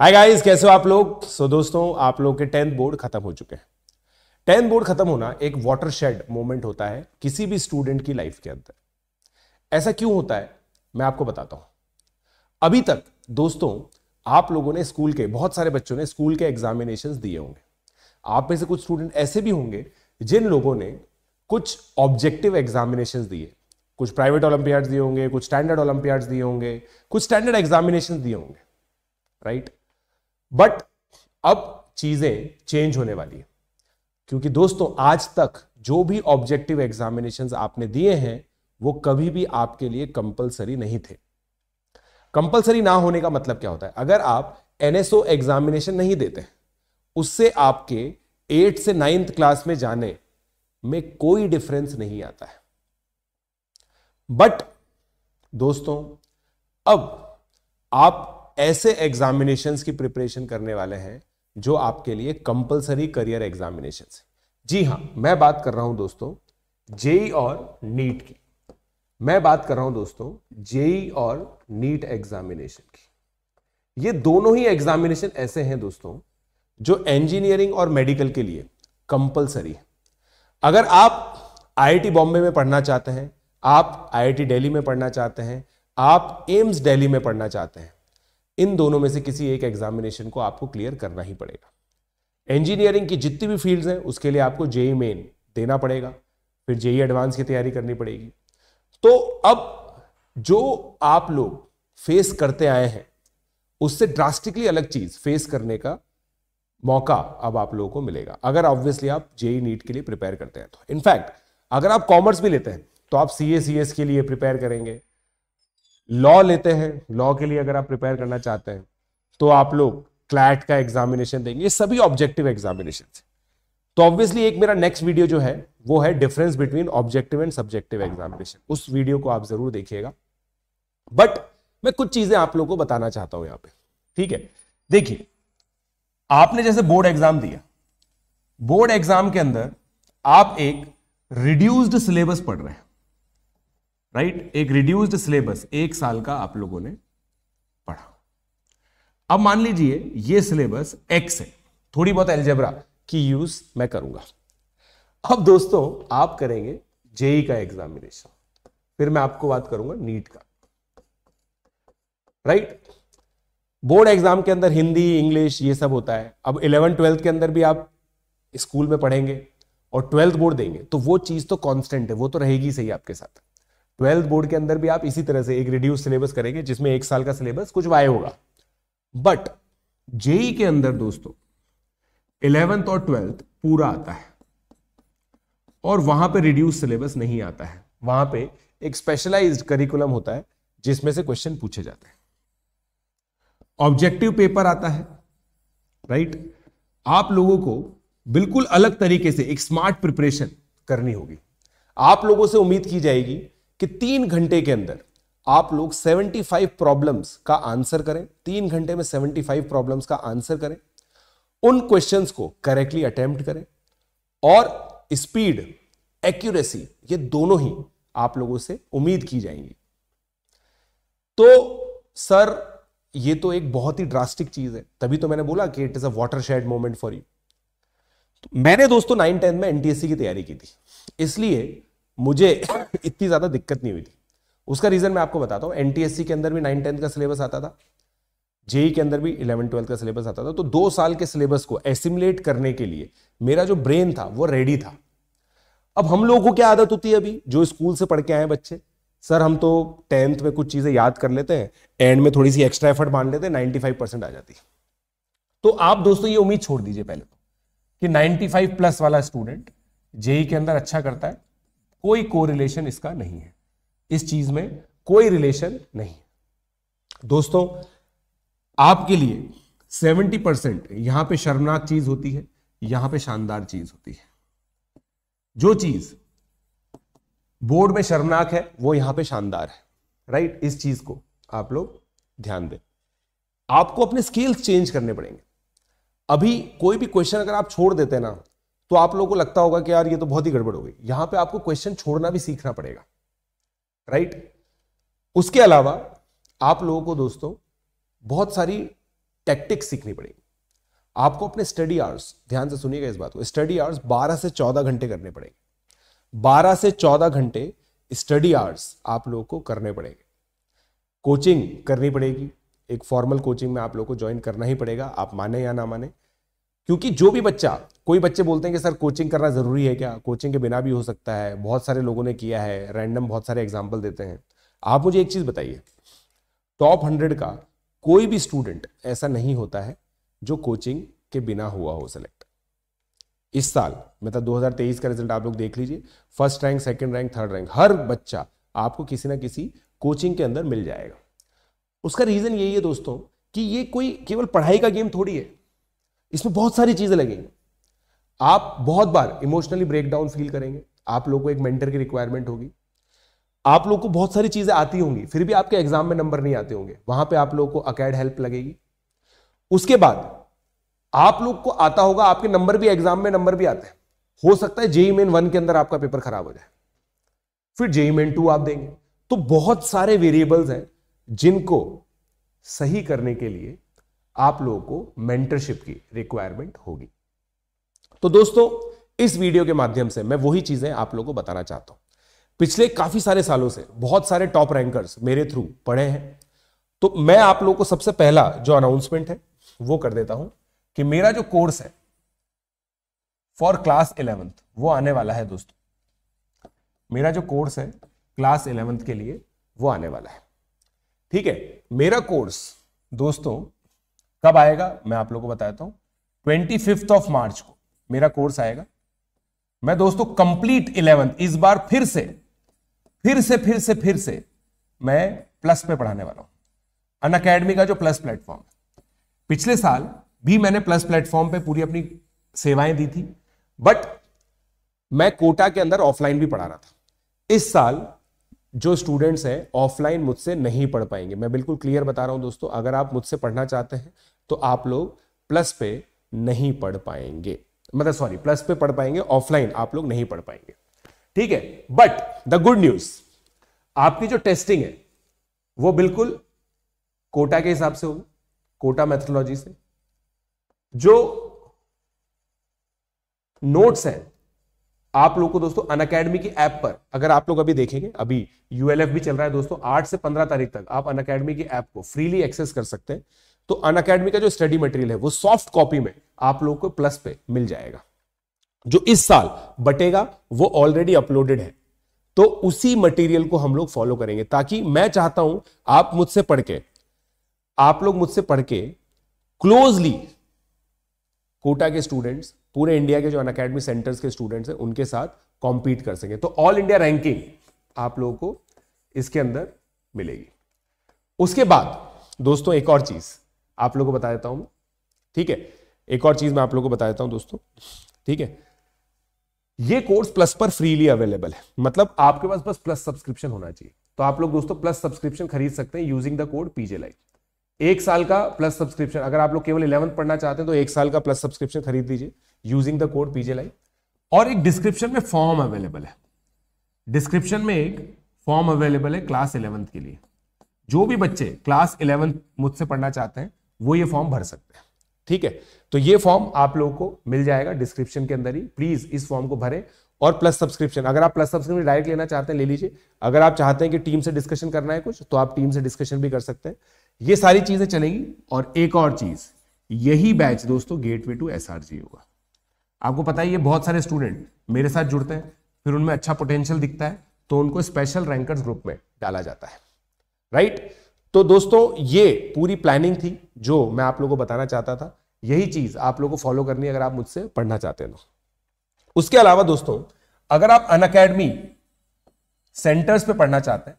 Hi guys कैसे हो आप लोग सो so, दोस्तों आप लोग के टेंथ बोर्ड खत्म हो चुके हैं टेंथ बोर्ड खत्म होना एक वाटरशेड मोमेंट होता है किसी भी स्टूडेंट की लाइफ के अंदर ऐसा क्यों होता है मैं आपको बताता हूं अभी तक दोस्तों आप लोगों ने स्कूल के बहुत सारे बच्चों ने स्कूल के एग्जामिनेशन दिए होंगे आप में से कुछ स्टूडेंट ऐसे भी होंगे जिन लोगों ने कुछ ऑब्जेक्टिव एग्जामिनेशन दिए कुछ प्राइवेट ओलंपियाड्स दिए होंगे कुछ स्टैंडर्ड ओलंपियाड्स दिए होंगे कुछ स्टैंडर्ड एग्जामिनेशन दिए होंगे राइट right? बट अब चीजें चेंज होने वाली है क्योंकि दोस्तों आज तक जो भी ऑब्जेक्टिव एग्जामिनेशन आपने दिए हैं वो कभी भी आपके लिए कंपलसरी नहीं थे कंपलसरी ना होने का मतलब क्या होता है अगर आप एनएसओ एग्जामिनेशन नहीं देते उससे आपके एट से नाइन्थ क्लास में जाने में कोई डिफरेंस नहीं आता है बट दोस्तों अब आप ऐसे एग्जामिनेशंस की प्रिपरेशन करने वाले हैं जो आपके लिए कंपलसरी करियर एग्जामिनेशन जी हाँ मैं बात कर रहा हूं दोस्तों जेई e और नीट की मैं बात कर रहा हूं दोस्तों जेई e और नीट एग्जामिनेशन की ये दोनों ही एग्जामिनेशन ऐसे हैं दोस्तों जो इंजीनियरिंग और मेडिकल के लिए कंपलसरी है अगर आप आईआईटी बॉम्बे में पढ़ना चाहते हैं आप आईआईटी दिल्ली में पढ़ना चाहते हैं आप एम्स दिल्ली में पढ़ना चाहते हैं इन दोनों में से किसी एक एग्जामिनेशन को आपको क्लियर करना ही पड़ेगा इंजीनियरिंग की जितनी भी फील्ड्स हैं उसके लिए आपको जेई मेन e देना पड़ेगा फिर जेई एडवांस e की तैयारी करनी पड़ेगी तो अब जो आप लोग फेस करते आए हैं उससे ड्रास्टिकली अलग चीज फेस करने का मौका अब आप लोगों को मिलेगा अगर ऑब्वियसली आप जेई नीट e के लिए प्रिपेयर करते हैं तो इनफैक्ट अगर आप कॉमर्स भी लेते हैं तो आप सी एस के लिए प्रिपेयर करेंगे लॉ लेते हैं लॉ के लिए अगर आप प्रिपेयर करना चाहते हैं तो आप लोग क्लैट का एग्जामिनेशन देंगे ये सभी ऑब्जेक्टिव एग्जामिनेशन तो ऑब्वियसली एक मेरा नेक्स्ट वीडियो जो है वो है difference between objective and subjective examination उस वीडियो को आप जरूर देखिएगा बट मैं कुछ चीजें आप लोगों को बताना चाहता हूं यहां पे ठीक है देखिए आपने जैसे बोर्ड एग्जाम दिया बोर्ड एग्जाम के अंदर आप एक रिड्यूस्ड सिलेबस पढ़ रहे हैं राइट एक रिड्यूस्ड सिलेबस एक साल का आप लोगों ने पढ़ा अब मान लीजिए ये सिलेबस एक्स है थोड़ी बहुत एल्जेब्रा की यूज मैं करूंगा अब दोस्तों आप करेंगे जेई e का एग्जामिनेशन फिर मैं आपको बात करूंगा नीट का राइट बोर्ड एग्जाम के अंदर हिंदी इंग्लिश ये सब होता है अब इलेवन ट्वेल्थ के अंदर भी आप स्कूल में पढ़ेंगे और ट्वेल्थ बोर्ड देंगे तो वो चीज तो कांस्टेंट है वो तो रहेगी सही आपके साथ ट्वेल्थ बोर्ड के अंदर भी आप इसी तरह से एक रिड्यूस सिलेबस करेंगे जिसमें एक साल का सिलेबस कुछ वाय होगा बट जेई e के अंदर दोस्तों इलेवेंथ और ट्वेल्थ पूरा आता है और वहां पे रिड्यूस सिलेबस नहीं आता है वहां पे एक स्पेशलाइज्ड करिकुलम होता है जिसमें से क्वेश्चन पूछे जाते हैं ऑब्जेक्टिव पेपर आता है राइट आप लोगों को बिल्कुल अलग तरीके से एक स्मार्ट प्रिपरेशन करनी होगी आप लोगों से उम्मीद की जाएगी कि तीन घंटे के अंदर आप लोग 75 प्रॉब्लम्स का आंसर करें तीन घंटे में 75 प्रॉब्लम्स का आंसर करें उन क्वेश्चंस को करेक्टली अटेम्प्ट करें और स्पीड एक्यूरेसी ये दोनों ही आप लोगों से उम्मीद की जाएंगी तो सर ये तो एक बहुत ही ड्रास्टिक चीज है तभी तो मैंने बोला कि it is a watershed moment for you मैंने दोस्तों नाइन टेंथ में एनटीएससी की तैयारी की थी इसलिए मुझे इतनी ज़्यादा दिक्कत नहीं हुई थी उसका रीज़न मैं आपको बताता हूँ एन के अंदर भी नाइन टेंथ का सिलेबस आता था जेई e के अंदर भी इलेवन ट्वेल्थ का सिलेबस आता था तो दो साल के सिलेबस को एसिमुलेट करने के लिए मेरा जो ब्रेन था वो रेडी था अब हम लोगों को क्या आदत होती है अभी जो स्कूल से पढ़ के आए बच्चे सर हम तो टेंथ में कुछ चीज़ें याद कर लेते हैं एंड में थोड़ी सी एक्स्ट्रा एफर्ट मान लेते हैं नाइनटी फाइव परसेंट आ जाती है तो आप दोस्तों ये उम्मीद छोड़ दीजिए पहले तो कि 95 प्लस वाला स्टूडेंट जेई e के अंदर अच्छा करता है कोई कोरिलेशन इसका नहीं है इस चीज में कोई रिलेशन नहीं है दोस्तों आपके लिए सेवेंटी परसेंट यहां पर शर्मनाक चीज होती है यहां पे शानदार चीज होती है जो चीज बोर्ड में शर्मनाक है वो यहां पे शानदार है राइट इस चीज को आप लोग ध्यान दें आपको अपने स्किल्स चेंज करने पड़ेंगे अभी कोई भी क्वेश्चन अगर आप छोड़ देते ना तो आप लोगों को लगता होगा कि यार ये तो बहुत ही गड़बड़ हो गई यहां पे आपको क्वेश्चन छोड़ना भी सीखना पड़ेगा राइट उसके अलावा आप लोगों को दोस्तों बहुत सारी टैक्टिक्स सीखनी पड़ेगी आपको अपने स्टडी आवर्स ध्यान से सुनिएगा इस बात को स्टडी आवर्स 12 से 14 घंटे करने पड़ेंगे 12 से 14 घंटे स्टडी आवर्स आप लोगों को करने पड़ेंगे कोचिंग करनी पड़ेगी एक फॉर्मल कोचिंग में आप लोगों को ज्वाइन करना ही पड़ेगा आप माने या ना माने क्योंकि जो भी बच्चा कोई बच्चे बोलते हैं कि सर कोचिंग करना ज़रूरी है क्या कोचिंग के बिना भी हो सकता है बहुत सारे लोगों ने किया है रैंडम बहुत सारे एग्जाम्पल देते हैं आप मुझे एक चीज़ बताइए टॉप हंड्रेड का कोई भी स्टूडेंट ऐसा नहीं होता है जो कोचिंग के बिना हुआ हो सिलेक्ट इस साल मतलब 2023 का रिजल्ट आप लोग देख लीजिए first rank second rank third rank हर बच्चा आपको किसी ना किसी कोचिंग के अंदर मिल जाएगा उसका रीज़न यही है दोस्तों कि ये कोई केवल पढ़ाई का गेम थोड़ी है इसमें बहुत सारी चीजें लगेंगी आप बहुत बार इमोशनली ब्रेकडाउन फील करेंगे आप लोगों को एक मेंटर की रिक्वायरमेंट होगी आप लोग को बहुत सारी चीजें आती होंगी फिर भी आपके एग्जाम में नंबर नहीं आते होंगे वहां पे आप लोगों को अकेड हेल्प लगेगी उसके बाद आप लोग को आता होगा आपके नंबर भी एग्जाम में नंबर भी आते हैं हो सकता है जेई मेन वन के अंदर आपका पेपर खराब हो जाए फिर जेई मेन टू आप देंगे तो बहुत सारे वेरिएबल्स हैं जिनको सही करने के लिए आप लोगों को मेंटरशिप की रिक्वायरमेंट होगी तो दोस्तों इस वीडियो के माध्यम से मैं वही चीजें आप लोगों को बताना चाहता हूं पिछले काफी सारे सालों से बहुत सारे टॉप रैंकर्स मेरे थ्रू पढ़े हैं तो मैं आप लोगों को सबसे पहला जो अनाउंसमेंट है वो कर देता हूं कि मेरा जो कोर्स है फॉर क्लास इलेवेंथ वो आने वाला है दोस्तों मेरा जो कोर्स है क्लास इलेवेंथ के लिए वो आने वाला है ठीक है मेरा कोर्स दोस्तों कब आएगा मैं आप लोगों को बताता हूं ट्वेंटी फिफ्थ ऑफ मार्च को मेरा कोर्स आएगा मैं दोस्तों कंप्लीट इलेवंथ इस बार फिर से फिर से फिर से फिर से मैं प्लस पे पढ़ाने वाला हूं अन अकेडमी का जो प्लस प्लेटफॉर्म पिछले साल भी मैंने प्लस प्लेटफॉर्म पे पूरी अपनी सेवाएं दी थी बट मैं कोटा के अंदर ऑफलाइन भी पढ़ा रहा था इस साल जो स्टूडेंट्स हैं ऑफलाइन मुझसे नहीं पढ़ पाएंगे मैं बिल्कुल क्लियर बता रहा हूं दोस्तों अगर आप मुझसे पढ़ना चाहते हैं तो आप लोग प्लस पे नहीं पढ़ पाएंगे मतलब सॉरी प्लस पे पढ़ पाएंगे ऑफलाइन आप लोग नहीं पढ़ पाएंगे ठीक है बट द गुड न्यूज आपकी जो टेस्टिंग है वो बिल्कुल कोटा के हिसाब से होगी कोटा मैथोलॉजी से जो नोट्स हैं आप लोग को दोस्तों अन अकेडमी की ऐप पर अगर आप लोग अभी देखेंगे अभी यूएलएफ भी चल रहा है दोस्तों 8 से 15 तारीख तक आप अन अकेडमी की ऐप को फ्रीली एक्सेस कर सकते हैं तो अन अकेडमी का जो स्टडी मटेरियल है वो सॉफ्ट कॉपी में आप लोगों को प्लस पे मिल जाएगा जो इस साल बटेगा वो ऑलरेडी अपलोडेड है तो उसी मटेरियल को हम लोग फॉलो करेंगे ताकि मैं चाहता हूं आप मुझसे पढ़ के आप लोग मुझसे पढ़ के क्लोजली कोटा के स्टूडेंट्स पूरे इंडिया के जो अन अकेडमी सेंटर्स के स्टूडेंट्स हैं उनके साथ कॉम्पीट कर सकें तो ऑल इंडिया रैंकिंग आप लोगों को इसके अंदर मिलेगी उसके बाद दोस्तों एक और चीज़ आप लोगों को बता देता हूँ ठीक है एक और चीज मैं आप लोगों को बता देता हूं दोस्तों ठीक है ये कोर्स प्लस पर फ्रीली अवेलेबल है मतलब आपके पास बस प्लस सब्सक्रिप्शन होना चाहिए तो आप लोग दोस्तों प्लस सब्सक्रिप्शन खरीद सकते हैं using the code PJ life एक साल का प्लस सब्सक्रिप्शन अगर आप लोग केवल इलेवन पढ़ना चाहते हैं तो एक साल का प्लस सब्सक्रिप्शन खरीद लीजिए using the code PJ life और एक डिस्क्रिप्शन में फॉर्म अवेलेबल है डिस्क्रिप्शन में एक फॉर्म अवेलेबल है क्लास इलेवंथ के लिए जो भी बच्चे क्लास इलेवंथ मुझसे पढ़ना चाहते हैं वो ये फॉर्म भर सकते हैं ठीक है तो ये फॉर्म आप लोगों को मिल जाएगा डिस्क्रिप्शन के अंदर ही प्लीज इस फॉर्म को भरें और प्लस सब्सक्रिप्शन अगर आप प्लस सब्सक्रिप्शन डायरेक्ट लेना चाहते हैं ले लीजिए अगर आप चाहते हैं कि टीम से डिस्कशन करना है कुछ तो आप टीम से डिस्कशन भी कर सकते हैं ये सारी चीजें चलेंगी और एक और चीज यही बैच दोस्तों गेटवे टू एस होगा आपको पता है ये बहुत सारे स्टूडेंट मेरे साथ जुड़ते हैं फिर उनमें अच्छा पोटेंशियल दिखता है तो उनको स्पेशल रैंकर्स ग्रुप में डाला जाता है राइट right? तो दोस्तों ये पूरी प्लानिंग थी जो मैं आप लोगों को बताना चाहता था यही चीज आप लोगों को फॉलो करनी है अगर आप मुझसे पढ़ना चाहते हैं तो उसके अलावा दोस्तों अगर आप अन अकेडमी सेंटर्स पे पढ़ना चाहते हैं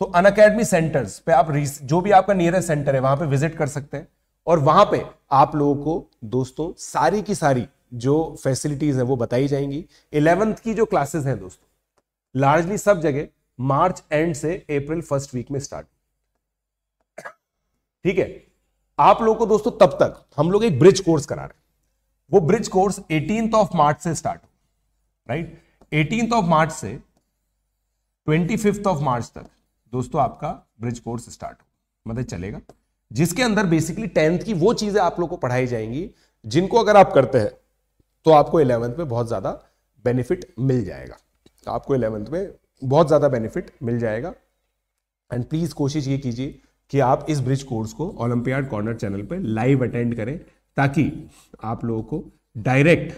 तो अन अकेडमी सेंटर्स पे आप जो भी आपका नियरेस्ट सेंटर है वहां पे विजिट कर सकते हैं और वहां पे आप लोगों को दोस्तों सारी की सारी जो फैसिलिटीज है वो बताई जाएंगी इलेवेंथ की जो क्लासेस हैं दोस्तों लार्जली सब जगह मार्च एंड से अप्रैल फर्स्ट वीक में स्टार्ट ठीक है आप लोगों को दोस्तों तब तक हम लोग एक ब्रिज कोर्स करा रहे वो bridge course eighteen of March से स्टार्ट हो राइट एटीन ऑफ मार्च से ट्वेंटी फिफ्थ ऑफ मार्च तक दोस्तों आपका ब्रिज कोर्स स्टार्ट हो मतलब चलेगा जिसके अंदर बेसिकली टेंथ की वो चीजें आप लोग को पढ़ाई जाएंगी जिनको अगर आप करते हैं तो आपको इलेवंथ में बहुत ज्यादा बेनिफिट मिल जाएगा आपको इलेवंथ में बहुत ज्यादा बेनिफिट मिल जाएगा एंड प्लीज कोशिश ये कीजिए कि आप इस ब्रिज कोर्स को ओलंपियाड कॉर्नर चैनल पर लाइव अटेंड करें ताकि आप लोगों को डायरेक्ट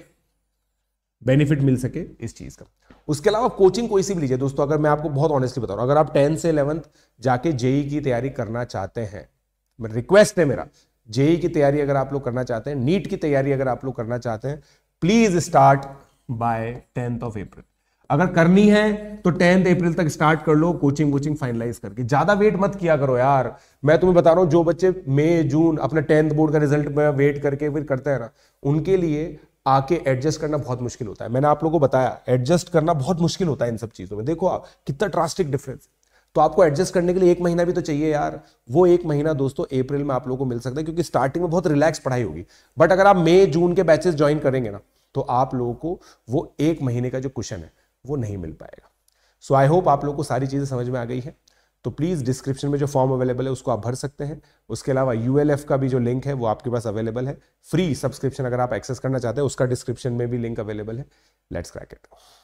बेनिफिट मिल सके इस चीज़ का उसके अलावा कोचिंग कोई सी भी लीजिए दोस्तों अगर मैं आपको बहुत ऑनेस्टली बता रहा हूँ अगर आप टेंथ से इलेवंथ जाके जेई की तैयारी करना चाहते हैं रिक्वेस्ट है मेरा जेई की तैयारी अगर आप लोग करना चाहते हैं नीट की तैयारी अगर आप लोग करना चाहते हैं please start by tenth of April अगर करनी है तो टेंथ अप्रैल तक स्टार्ट कर लो कोचिंग वोचिंग फाइनलाइज करके ज्यादा वेट मत किया करो यार मैं तुम्हें बता रहा हूं जो बच्चे मई जून अपने टेंथ बोर्ड का रिजल्ट में वेट करके फिर करते हैं ना उनके लिए आके एडजस्ट करना बहुत मुश्किल होता है मैंने आप लोगों को बताया एडजस्ट करना बहुत मुश्किल होता है इन सब चीज़ों में देखो आप कितना ट्रास्टिक डिफरेंस तो आपको एडजस्ट करने के लिए एक महीना भी तो चाहिए यार वो एक महीना दोस्तों अप्रैल में आप लोगों को मिल सकता है क्योंकि स्टार्टिंग में बहुत रिलैक्स पढ़ाई होगी बट अगर आप मई जून के बैचेस ज्वाइन करेंगे ना तो आप लोगों को वो एक महीने का जो क्वेश्चन है वो नहीं मिल पाएगा सो आई होप आप लोग को सारी चीज़ें समझ में आ गई है तो प्लीज़ डिस्क्रिप्शन में जो फॉर्म अवेलेबल है उसको आप भर सकते हैं उसके अलावा यू का भी जो लिंक है वो आपके पास अवेलेबल है फ्री सब्सक्रिप्शन अगर आप एक्सेस करना चाहते हैं उसका डिस्क्रिप्शन में भी लिंक अवेलेबल है लेट्स क्रैक इट